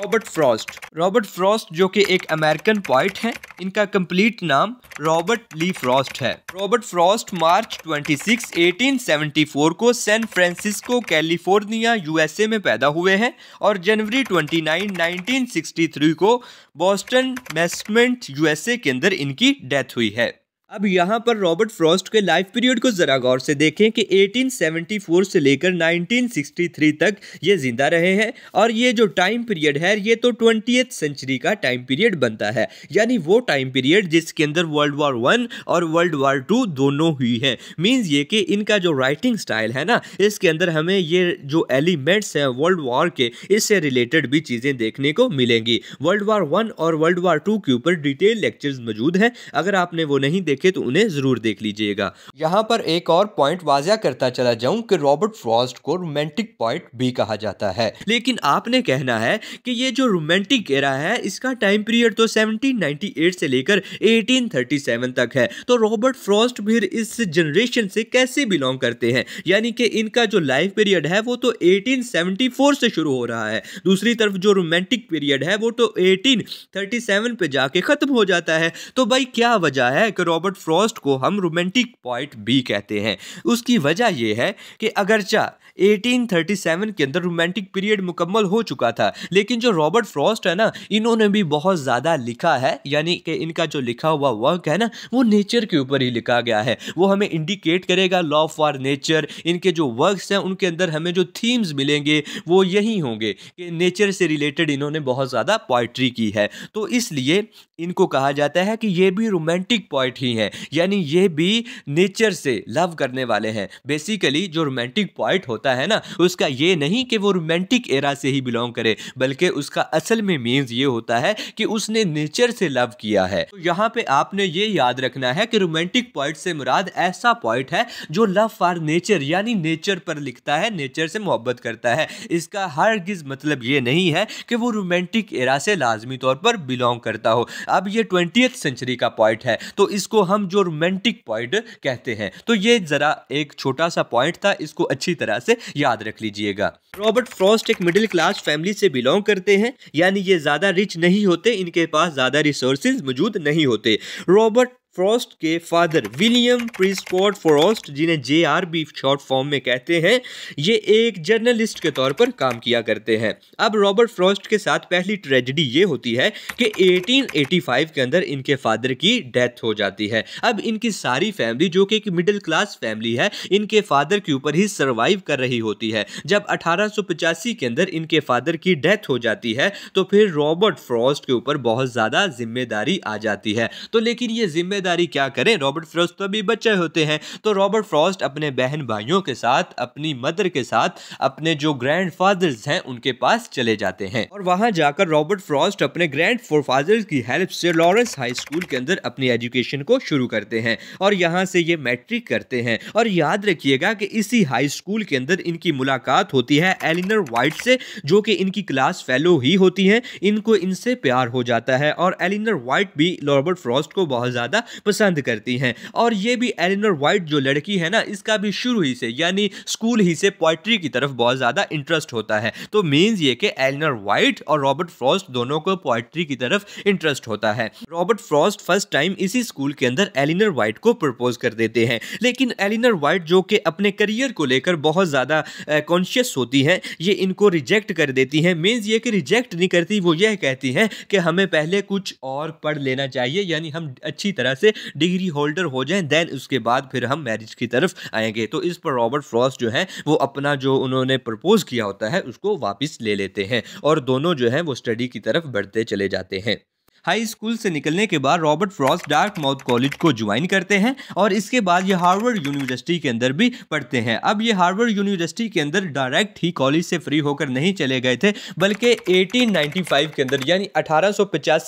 Robert Frost Robert Frost जो कि एक अमेरिकन पॉइट हैं इनका कंप्लीट नाम रॉबर्ट ली फ्रॉस्ट है रॉबर्ट फ्रॉस्ट मार्च 26, 1874 को सैन फ्रांसिस्को कैलिफोर्निया यूएसए में पैदा हुए हैं और जनवरी 29, 1963 को बॉस्टन मेस्टमेंट यूएसए के अंदर इनकी डेथ हुई है अब यहाँ पर रॉबर्ट फ्रॉस्ट के लाइफ पीरियड को ज़रा गौर से देखें कि 1874 से लेकर 1963 तक ये ज़िंदा रहे हैं और ये जो टाइम पीरियड है ये तो ट्वेंटी सेंचुरी का टाइम पीरियड बनता है यानी वो टाइम पीरियड जिसके अंदर वर्ल्ड वार वन और वर्ल्ड वार टू दोनों हुई हैं मीन्स ये कि इनका जो राइटिंग स्टाइल है ना इसके अंदर हमें ये जो एलिमेंट्स हैं वर्ल्ड वार के इससे रिलेटेड भी चीज़ें देखने को मिलेंगी वर्ल्ड वार वन और वर्ल्ड वार टू के ऊपर डिटेल लेक्चर्स मौजूद हैं अगर आपने वो नहीं देखा देखे तो उन्हें ज़रूर देख लीजिएगा यहाँ पर एक और पॉइंट वाजिया करता चला जाऊँ कि रॉबर्ट फ्रॉस्ट को रोमांटिक पॉइंट भी कहा जाता है लेकिन आपने कहना है कि ये जो रोमांटिक एरा है इसका टाइम पीरियड तो 1798 से लेकर 1837 तक है तो रॉबर्ट फ्रॉस्ट भी इस जनरेशन से कैसे बिलोंग करते हैं यानी कि इनका जो लाइफ पीरियड है वो तो 1874 से शुरू हो रहा है दूसरी तरफ जो रोमांटिक पीरियड है वो तो 1837 पे जाके ख़त्म हो जाता है तो भाई क्या वजह है कि रॉबर्ट रॉबर्ट फ्रॉस्ट को हम रोमांटिक पॉइट भी कहते हैं उसकी वजह यह है कि अगरचा 1837 के अंदर रोमांटिक पीरियड मुकम्मल हो चुका था लेकिन जो रॉबर्ट फ्रॉस्ट है ना इन्होंने भी बहुत ज़्यादा लिखा है यानी कि इनका जो लिखा हुआ वर्क है ना वो नेचर के ऊपर ही लिखा गया है वो हमें इंडिकेट करेगा लॉ फॉर नेचर इनके जो वर्क्स हैं उनके अंदर हमें जो थीम्स मिलेंगे वो यही होंगे कि नेचर से रिलेटेड इन्होंने बहुत ज़्यादा पोइट्री की है तो इसलिए इनको कहा जाता है कि ये भी रोमांटिक पॉइट ही है यानी ये भी नेचर से लव करने वाले हैं बेसिकली जो रोमांटिक पॉइंट होता है ना उसका ये नहीं कि वो रोमांटिक एरा से ही बिलोंग करे बल्कि उसका असल में मीन्स ये होता है कि उसने नेचर से लव किया है तो यहाँ पे आपने ये याद रखना है कि रोमांटिक पॉइंट से मुराद ऐसा पॉइंट है जो लव फॉर नेचर यानी नेचर पर लिखता है नेचर से मोहब्बत करता है इसका हर गिज मतलब ये नहीं है कि वो रोमांटिक एरा से लाजमी तौर पर बिलोंग करता हो अब ये ट्वेंटी सेंचुरी का पॉइंट है तो इसको हम जो रोमांटिक पॉइंट कहते हैं तो ये ज़रा एक छोटा सा पॉइंट था इसको अच्छी तरह से याद रख लीजिएगा रॉबर्ट फ्रॉस्ट एक मिडिल क्लास फैमिली से बिलोंग करते हैं यानी ये ज़्यादा रिच नहीं होते इनके पास ज़्यादा रिसोर्सेज मौजूद नहीं होते रॉबर्ट फ्रॉस्ट के फादर विलियम प्रिस्कॉट फ्रॉस्ट जिन्हें J R B short form में कहते हैं ये एक जर्नलिस्ट के तौर पर काम किया करते हैं अब रॉबर्ट फ्रॉस्ट के साथ पहली ट्रेजिडी ये होती है कि 1885 के अंदर इनके फादर की डेथ हो जाती है अब इनकी सारी फैमिली जो कि एक मिडिल क्लास फैमिली है इनके फादर के ऊपर ही सर्वाइव कर रही होती है जब अठारह के अंदर इनके फादर की डेथ हो जाती है तो फिर रॉबर्ट फ्रॉस्ट के ऊपर बहुत ज़्यादा जिम्मेदारी आ जाती है तो लेकिन ये जिम्मे जिम्मेदारी क्या करें रॉबर्ट फ्रॉस्ट तो अभी बच्चे होते हैं तो रॉबर्ट फ्रॉस्ट अपने बहन भाइयों के साथ अपनी मदर के साथ अपने जो ग्रैंड फादर्स हैं उनके पास चले जाते हैं और वहाँ जाकर रॉबर्ट फ्रॉस्ट अपने ग्रैंड फादर्स की हेल्प से लॉरेंस हाई स्कूल के अंदर अपनी एजुकेशन को शुरू करते हैं और यहाँ से ये मैट्रिक करते हैं और याद रखिएगा कि इसी हाई स्कूल के अंदर इनकी मुलाकात होती है एलिनर वाइट से जो कि इनकी क्लास फेलो ही होती हैं इनको इनसे प्यार हो जाता है और एलिनर वाइट भी रॉबर्ट फ्रॉस्ट को बहुत ज़्यादा पसंद करती हैं और ये भी एलिनर वाइट जो लड़की है ना इसका भी शुरू ही से यानी स्कूल ही से पोइट्री की तरफ बहुत ज़्यादा इंटरेस्ट होता है तो मीन्स ये कि एलिनर वाइट और रॉबर्ट फ्रॉस्ट दोनों को पोइट्री की तरफ इंटरेस्ट होता है रॉबर्ट फ्रॉस्ट फर्स्ट टाइम इसी स्कूल के अंदर एलिनर वाइट को प्रपोज कर देते हैं लेकिन एलिनर वाइट जो कि अपने करियर को लेकर बहुत ज़्यादा कॉन्शियस होती हैं ये इनको रिजेक्ट कर देती हैं मीन्स ये कि रिजेक्ट नहीं करती वो यह कहती हैं कि हमें पहले कुछ और पढ़ लेना चाहिए यानी हम अच्छी तरह से डिग्री होल्डर हो जाएं देन उसके बाद फिर हम मैरिज की तरफ आएंगे तो इस पर रॉबर्ट फ्रॉस्ट जो है वो अपना जो उन्होंने प्रपोज किया होता है उसको वापस ले लेते हैं और दोनों जो है वो स्टडी की तरफ बढ़ते चले जाते हैं हाई स्कूल से निकलने के बाद Robert Frost Dartmouth college को ज्वाइन करते हैं और इसके बाद ये हार्वर्ड यूनिवर्सिटी के अंदर भी पढ़ते हैं अब ये हार्वर्ड यूनिवर्सिटी के अंदर डायरेक्ट ही कॉलेज से फ्री होकर नहीं चले गए थे बल्कि 1895 के अंदर यानी अठारह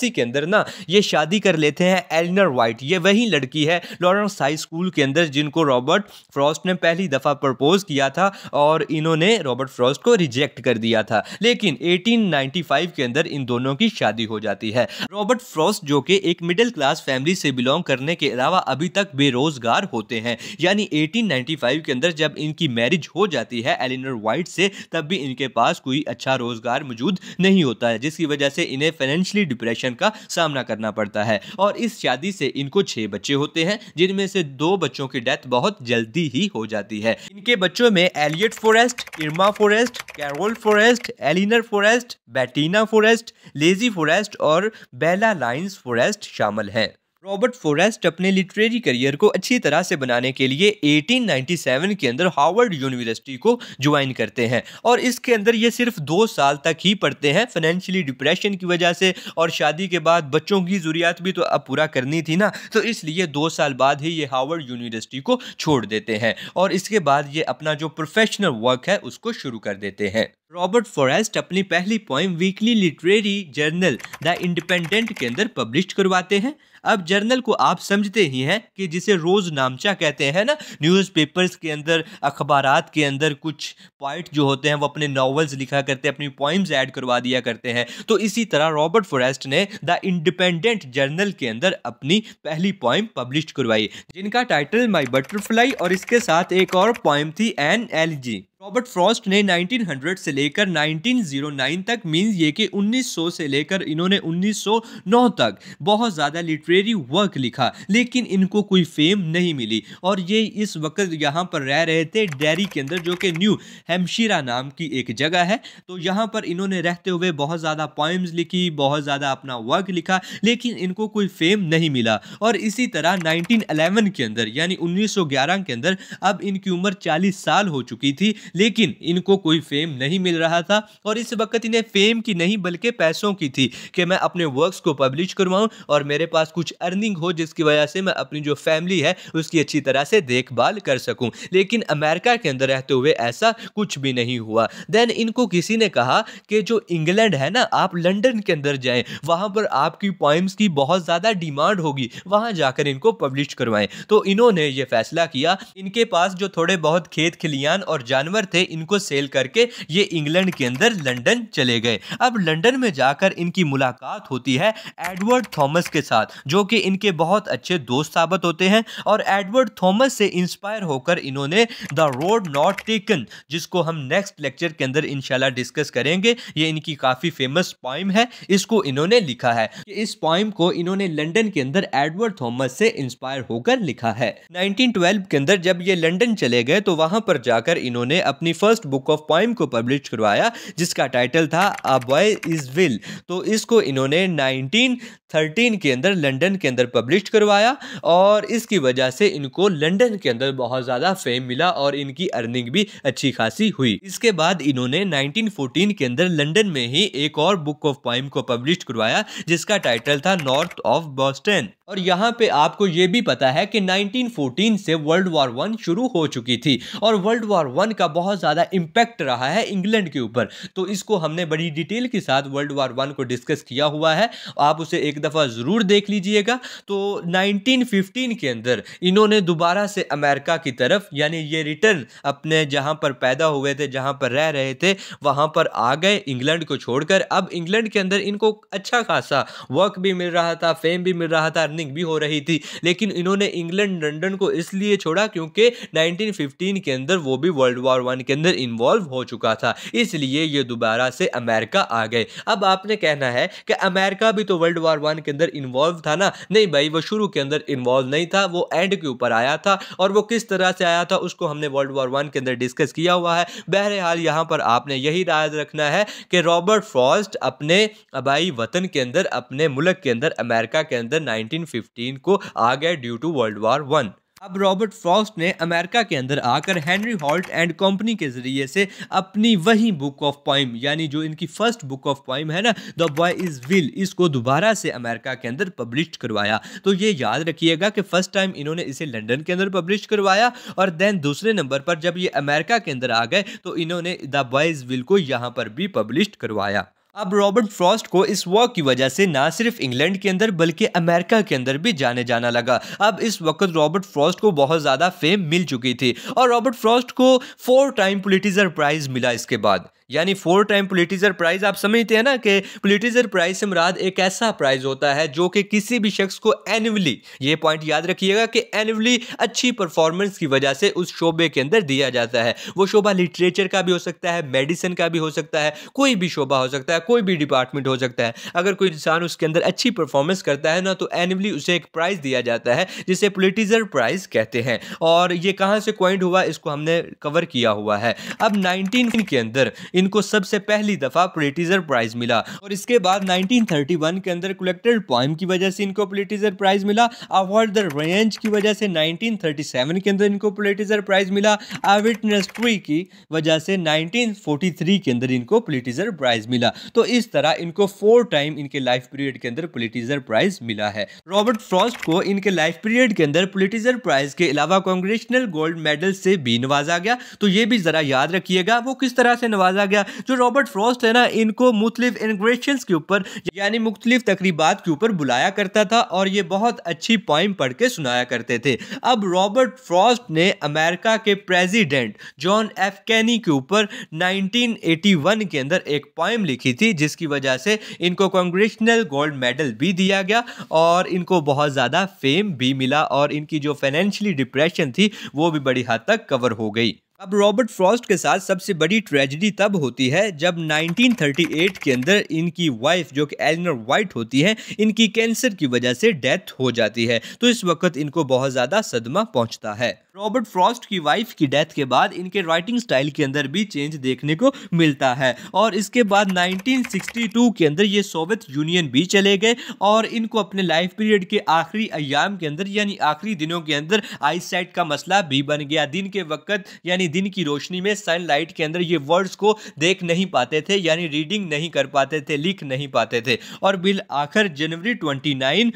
के अंदर ना ये शादी कर लेते हैं एलिनर वाइट ये वही लड़की है लॉरेंस हाई स्कूल के अंदर जिनको रॉबर्ट फ्रॉस्ट ने पहली दफ़ा प्रपोज किया था और इन्होंने रॉबर्ट फ्रॉस्ट को रिजेक्ट कर दिया था लेकिन एटीन के अंदर इन दोनों की शादी हो जाती है रॉबर्ट फ्रॉस्ट जो कि एक मिडिल क्लास फैमिली से बिलोंग करने के अलावा अभी तक बेरोजगार होते हैं यानी 1895 के अंदर जब इनकी मैरिज हो जाती है एलिनर वाइट से तब भी इनके पास कोई अच्छा रोजगार मौजूद नहीं होता है जिसकी वजह से इन्हें फाइनेंशियली डिप्रेशन का सामना करना पड़ता है और इस शादी से इनको छह बच्चे होते हैं जिनमें से दो बच्चों की डेथ बहुत जल्दी ही हो जाती है इनके बच्चों में Elliott Forrest Irma Forrest Carol Forrest Elinor Forrest Bettina Forrest Lesley Forrest और बै कैला लाइन्स फॉरेस्ट शामिल हैं रॉबर्ट फॉरेस्ट अपने लिटरेरी करियर को अच्छी तरह से बनाने के लिए 1897 के अंदर हार्वर्ड यूनिवर्सिटी को ज्वाइन करते हैं और इसके अंदर ये सिर्फ दो साल तक ही पढ़ते हैं फाइनेंशियली डिप्रेशन की वजह से और शादी के बाद बच्चों की ज़रूरियात भी तो अब पूरा करनी थी ना तो इसलिए दो साल बाद ही ये हार्वर्ड यूनिवर्सिटी को छोड़ देते हैं और इसके बाद ये अपना जो प्रोफेशनल वर्क है उसको शुरू कर देते हैं रॉबर्ट फॉरेस्ट अपनी पहली point weekly literary journal the Independent के अंदर पब्लिश करवाते हैं अब जर्नल को आप समझते ही हैं कि जिसे रोज़ नामचा कहते हैं ना न्यूज़पेपर्स के अंदर अखबार के अंदर कुछ पॉइंट जो होते हैं वो अपने नावल्स लिखा करते हैं अपनी पॉइंट्स ऐड करवा दिया करते हैं तो इसी तरह रॉबर्ट फॉरेस्ट ने द इंडिपेंडेंट जर्नल के अंदर अपनी पहली पॉइम पब्लिश करवाई जिनका टाइटल माई बटरफ्लाई और इसके साथ एक और पॉइम थी N L G Robert Frost ने 1900 से लेकर 1909 तक मींस ये कि 1900 से लेकर इन्होंने 1909 तक बहुत ज़्यादा लिटरेरी वर्क लिखा लेकिन इनको कोई फेम नहीं मिली और ये इस वक्त यहाँ पर रह रहे थे डेरी के अंदर जो कि न्यू हेमशीरा नाम की एक जगह है तो यहाँ पर इन्होंने रहते हुए बहुत ज़्यादा पोइम्स लिखी बहुत ज़्यादा अपना वर्क लिखा लेकिन इनको कोई फेम नहीं मिला और इसी तरह नाइनटीन के अंदर यानी उन्नीस के अंदर अब इनकी उम्र चालीस साल हो चुकी थी लेकिन इनको कोई फेम नहीं मिल रहा था और इस वक्त इन्हें फेम की नहीं बल्कि पैसों की थी कि मैं अपने वर्क्स को पब्लिश करवाऊँ और मेरे पास कुछ अर्निंग हो जिसकी वजह से मैं अपनी जो फैमिली है उसकी अच्छी तरह से देखभाल कर सकूँ लेकिन अमेरिका के अंदर रहते हुए ऐसा कुछ भी नहीं हुआ देन इनको किसी ने कहा कि जो इंग्लैंड है ना आप लंडन के अंदर जाएं वहाँ पर आपकी पॉइंट्स की बहुत ज़्यादा डिमांड होगी वहाँ जाकर इनको पब्लिश करवाएं तो इन्होंने ये फैसला किया इनके पास जो थोड़े बहुत खेत खिलियान और जानवर पेपर थे इनको सेल करके ये इंग्लैंड के अंदर लंदन चले गए अब लंदन में जाकर इनकी मुलाकात होती है एडवर्ड थॉमस के साथ जो कि इनके बहुत अच्छे दोस्त साबित होते हैं और एडवर्ड थॉमस से इंस्पायर होकर इन्होंने द रोड नॉट टेकन जिसको हम नेक्स्ट लेक्चर के अंदर इनशाला डिस्कस करेंगे ये इनकी काफ़ी फेमस पॉइम है इसको इन्होंने लिखा है कि इस पॉइम को इन्होंने लंडन के अंदर एडवर्ड थॉमस से इंस्पायर होकर लिखा है 1912 के अंदर जब ये लंडन चले गए तो वहां पर जाकर इन्होंने अपनी फर्स्ट बुक ऑफ पॉइम को पब्लिश करवाया जिसका टाइटल था अ बॉय इज़ विल तो इसको इन्होंने नाइनटीन थर्टीन के अंदर लंदन के अंदर पब्लिश करवाया और इसकी वजह से इनको लंदन के अंदर बहुत ज़्यादा फेम मिला और इनकी अर्निंग भी अच्छी खासी हुई इसके बाद इन्होंने 1914 के अंदर लंदन में ही एक और बुक ऑफ पॉइम को पब्लिश करवाया जिसका टाइटल था नॉर्थ ऑफ बॉस्टन और यहाँ पे आपको ये भी पता है कि 1914 से वर्ल्ड वॉर वन शुरू हो चुकी थी और वर्ल्ड वॉर वन का बहुत ज़्यादा इम्पैक्ट रहा है इंग्लैंड के ऊपर तो इसको हमने बड़ी डिटेल के साथ वर्ल्ड वॉर वन को डिस्कस किया हुआ है आप उसे एक दफ़ा ज़रूर देख लीजिएगा तो 1915 के अंदर इन्होंने दोबारा से अमेरिका की तरफ यानी ये रिटर्न अपने जहाँ पर पैदा हुए थे जहाँ पर रह रहे थे वहाँ पर आ गए इंग्लैंड को छोड़कर अब इंग्लैंड के अंदर इनको अच्छा खासा वर्क भी मिल रहा था फेम भी मिल रहा था अर्निंग भी हो रही थी लेकिन इन्होंने इंग्लैंड लंडन को इसलिए छोड़ा क्योंकि नाइनटीन के अंदर वो भी वर्ल्ड वार वन के अंदर इन्वॉल्व हो चुका था इसलिए ये दोबारा से अमेरिका आ गए अब आपने कहना है कि अमेरिका भी तो वर्ल्ड वार वन वन के अंदर इन्वॉल्व था ना नहीं भाई वो शुरू के अंदर इन्वॉल्व नहीं था वो एंड के ऊपर आया था और वो किस तरह से आया था उसको हमने वर्ल्ड वॉर वन के अंदर डिस्कस किया हुआ है बहरहाल यहाँ पर आपने यही राज रखना है कि रॉबर्ट फ्रॉस्ट अपने अबाई वतन के अंदर अपने मुल्क के अंदर अमेरिका के अंदर नाइनटीन को आ गए due to world war one अब रॉबर्ट फ्रॉस्ट ने अमेरिका के अंदर आकर हेनरी हॉल्ट एंड कंपनी के जरिए से अपनी वही बुक ऑफ पॉइम यानी जो इनकी फर्स्ट बुक ऑफ पॉइम है ना द बॉय इज़ विल इसको दोबारा से अमेरिका के अंदर पब्लिश करवाया तो ये याद रखिएगा कि फर्स्ट टाइम इन्होंने इसे लंडन के अंदर पब्लिश करवाया और देन दूसरे नंबर पर जब ये अमेरिका के अंदर आ गए तो इन्होंने द बॉयज़ विल को यहाँ पर भी पब्लिश करवाया अब रॉबर्ट फ्रॉस्ट को इस वॉक की वजह से ना सिर्फ इंग्लैंड के अंदर बल्कि अमेरिका के अंदर भी जाने जाना लगा अब इस वक्त रॉबर्ट फ्रॉस्ट को बहुत ज़्यादा फेम मिल चुकी थी और रॉबर्ट फ्रॉस्ट को फोर टाइम पुलिटिजर प्राइज मिला इसके बाद यानी फोर टाइम पुलिटिजर प्राइज़ आप समझते हैं ना कि पुलिटिजर प्राइज़ से मुराद एक ऐसा प्राइज़ होता है जो कि किसी भी शख्स को एनुअली ये पॉइंट याद रखिएगा कि एनुअली अच्छी परफॉर्मेंस की वजह से उस शोबे के अंदर दिया जाता है वो शोबा लिटरेचर का भी हो सकता है मेडिसिन का भी हो सकता है कोई भी शोबा हो सकता है कोई भी डिपार्टमेंट हो सकता है अगर कोई इंसान उसके अंदर अच्छी परफॉर्मेंस करता है ना तो एनुअली उसे एक प्राइज़ दिया जाता है जिसे पुलिटिजर प्राइज़ कहते हैं और ये कहाँ से क्वाइंट हुआ इसको हमने कवर किया हुआ है अब नाइनटीन के अंदर इनको सबसे पहली दफा प्रेटिजर प्राइज मिला और इसके बाद 1931 के अंदर कलेक्टेड पॉइम की वजह से इनको प्लेटिजर प्राइज मिला अवॉर्ड द रेंज की वजह से 1937 के अंदर इनको प्लेटिजर प्राइज मिला आविटनेस ट्री की वजह से 1943 के अंदर इनको प्लेटिजर प्राइज मिला तो इस तरह इनको फोर टाइम इनके लाइफ पीरियड के अंदर प्लेटिजर प्राइज मिला है रॉबर्ट फ्रॉस्ट को इनके लाइफ पीरियड के अंदर प्लेटिजर प्राइज के अलावा कांग्रेशनल गोल्ड मेडल से भी नवाजा गया तो ये भी जरा याद रखिएगा वो किस तरह से नवाजा चला गया जो रॉबर्ट फ्रॉस्ट है ना इनको मुख्तलिफ इनग्रेशन के ऊपर यानी मुख्तलिफ तकरीबा के ऊपर बुलाया करता था और ये बहुत अच्छी पॉइम पढ़ के सुनाया करते थे अब रॉबर्ट फ्रॉस्ट ने अमेरिका के प्रेजिडेंट जॉन एफ कैनी के ऊपर 1981 के अंदर एक पॉइम लिखी थी जिसकी वजह से इनको कॉन्ग्रेशनल गोल्ड मेडल भी दिया गया और इनको बहुत ज़्यादा फेम भी मिला और इनकी जो फाइनेंशियली डिप्रेशन थी वो भी बड़ी हद तक कवर हो गई अब रॉबर्ट फ्रॉस्ट के साथ सबसे बड़ी ट्रेजिडी तब होती है जब 1938 के अंदर इनकी वाइफ जो कि एलिनर वाइट होती है इनकी कैंसर की वजह से डेथ हो जाती है तो इस वक्त इनको बहुत ज़्यादा सदमा पहुंचता है रॉबर्ट फ्रॉस्ट की वाइफ की डेथ के बाद इनके राइटिंग स्टाइल के अंदर भी चेंज देखने को मिलता है और इसके बाद 1962 के अंदर ये सोवियत यूनियन भी चले गए और इनको अपने लाइफ पीरियड के आखिरी अयाम के अंदर यानी आखिरी दिनों के अंदर आईसाइट का मसला भी बन गया दिन के वक्त यानी दिन की रोशनी में सनलाइट के अंदर ये वर्ड्स को देख नहीं पाते थे यानी रीडिंग नहीं कर पाते थे लिख नहीं पाते थे और बिल आखिर जनवरी ट्वेंटी नाइन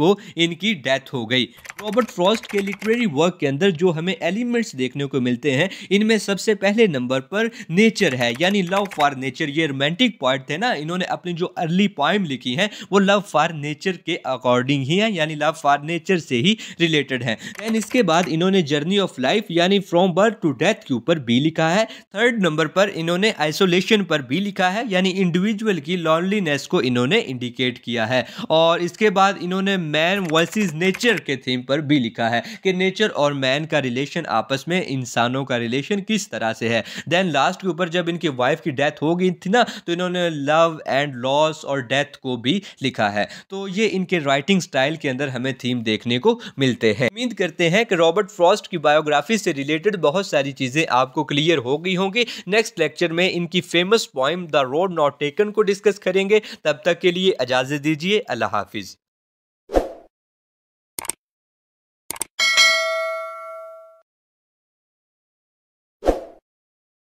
को इनकी डेथ हो गई रॉबर्ट फ्रॉस्ट के लिटरेरी वर्क के अंदर जो हमें एलिमेंट्स देखने को मिलते हैं इनमें सबसे पहले नंबर पर नेचर है यानी लव फॉर नेचर ये रोमांटिक पॉइंट थे ना इन्होंने अपनी जो अर्ली पॉइम लिखी है वो लव फॉर नेचर के अकॉर्डिंग ही है यानी लव फॉर नेचर से ही रिलेटेड है एंड इसके बाद इन्होंने जर्नी ऑफ लाइफ यानी फ्रॉम बर्थ टू डेथ के ऊपर भी लिखा है थर्ड नंबर पर इन्होंने आइसोलेशन पर भी लिखा है यानी इंडिविजुअल की लॉन्लीनेस को इन्होंने इंडिकेट किया है और इसके बाद इन्होंने मैन वर्सेस नेचर के थीम पर भी लिखा है के नेचर और मैन का रिलेशन आपस में इंसानों का रिलेशन किस तरह से है देन लास्ट के ऊपर जब इनकी वाइफ की डेथ हो गई थी ना तो इन्होंने लव एंड लॉस और डेथ को भी लिखा है तो ये इनके राइटिंग स्टाइल के अंदर हमें थीम देखने को मिलते हैं उम्मीद करते हैं कि रॉबर्ट फ्रॉस्ट की बायोग्राफी से रिलेटेड बहुत सारी चीज़ें आपको क्लियर हो गई होंगी नेक्स्ट लेक्चर में इनकी famous point the road not taken को डिस्कस करेंगे तब तक के लिए इजाज़त दीजिए अल्लाह हाफिज़